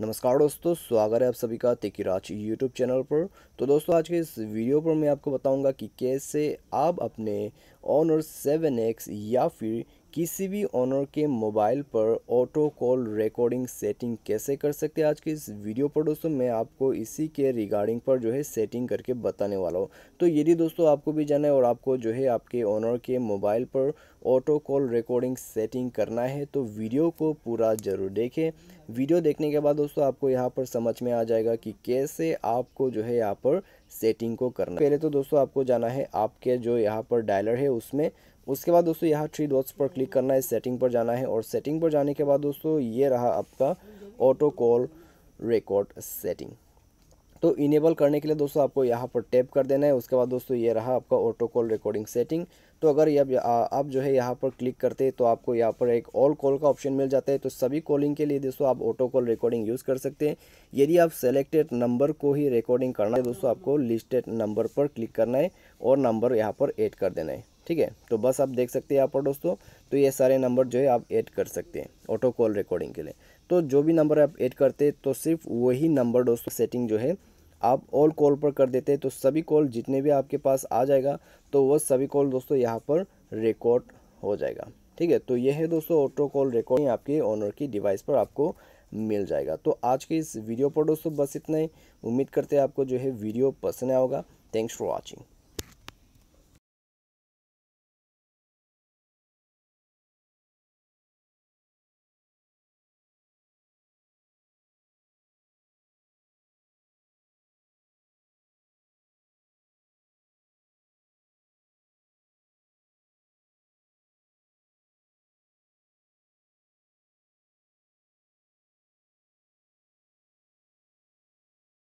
नमस्कार दोस्तों स्वागत है आप सभी का तेकिराज यूट्यूब चैनल पर तो दोस्तों आज के इस वीडियो पर मैं आपको बताऊंगा कि कैसे आप अपने ऑनर सेवन एक्स या फिर किसी भी ऑनर के मोबाइल पर ऑटो कॉल रिकॉर्डिंग सेटिंग कैसे कर सकते हैं आज के इस वीडियो पर दोस्तों मैं आपको इसी के रिगार्डिंग पर जो है सेटिंग करके बताने वाला हूँ तो यदि दोस्तों आपको भी जाना है और आपको जो है आपके ऑनर के मोबाइल पर ऑटो कॉल रिकॉर्डिंग सेटिंग करना है तो वीडियो को पूरा ज़रूर देखें वीडियो देखने के बाद दोस्तों आपको यहाँ पर समझ में आ जाएगा कि कैसे आपको जो है यहाँ पर सेटिंग को करना पहले तो दोस्तों आपको जाना है आपके जो यहाँ पर डायलर है उसमें उसके बाद दोस्तों यहाँ थ्री डॉट्स पर क्लिक करना है सेटिंग पर जाना है और सेटिंग पर जाने के बाद दोस्तों ये रहा आपका ऑटो कॉल रिकॉर्ड सेटिंग तो इनेबल करने के लिए दोस्तों आपको यहाँ पर टैप कर देना है उसके बाद दोस्तों ये रहा आपका ऑटो कॉल रिकॉर्डिंग सेटिंग तो अगर ये आप जो है यहाँ पर क्लिक करते हैं तो आपको यहाँ पर एक ऑल कॉल का ऑप्शन मिल जाता है तो सभी कॉलिंग के लिए दोस्तों आप ऑटो कॉल रिकॉर्डिंग यूज़ कर सकते हैं यदि आप सेलेक्टेड नंबर को ही रिकॉर्डिंग करना है दोस्तों आपको लिस्टेड नंबर पर क्लिक करना है और नंबर यहाँ पर एड कर देना है ठीक है तो बस आप देख सकते हैं यहाँ पर दोस्तों तो ये सारे नंबर जो है आप ऐड कर सकते हैं ऑटो कॉल रिकॉर्डिंग के लिए तो जो भी नंबर आप ऐड करते हैं तो सिर्फ वही नंबर दोस्तों सेटिंग जो है आप ऑल कॉल पर कर देते हैं तो सभी कॉल जितने भी आपके पास आ जाएगा तो वह सभी कॉल दोस्तों यहाँ पर रिकॉर्ड हो जाएगा ठीक है तो यह है दोस्तों ऑटो कॉल रिकॉर्डिंग आपके ऑनर की डिवाइस पर आपको मिल जाएगा तो आज के इस वीडियो पर दोस्तों बस इतना ही उम्मीद करते हैं आपको जो है वीडियो पसंद आया होगा थैंक्स फॉर वॉचिंग